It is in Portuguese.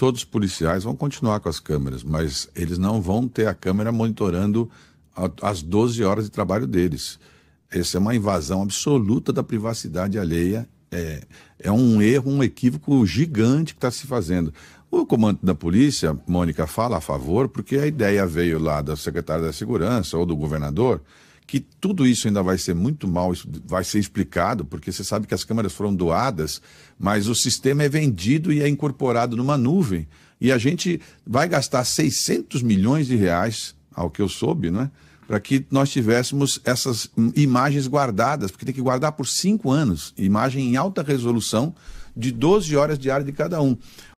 todos os policiais vão continuar com as câmeras, mas eles não vão ter a câmera monitorando as 12 horas de trabalho deles. Essa é uma invasão absoluta da privacidade alheia. É, é um erro, um equívoco gigante que está se fazendo. O comando da polícia, Mônica, fala a favor, porque a ideia veio lá da secretária da Segurança ou do governador que tudo isso ainda vai ser muito mal, vai ser explicado, porque você sabe que as câmeras foram doadas, mas o sistema é vendido e é incorporado numa nuvem. E a gente vai gastar 600 milhões de reais, ao que eu soube, né? Para que nós tivéssemos essas imagens guardadas, porque tem que guardar por cinco anos imagem em alta resolução de 12 horas diárias de cada um.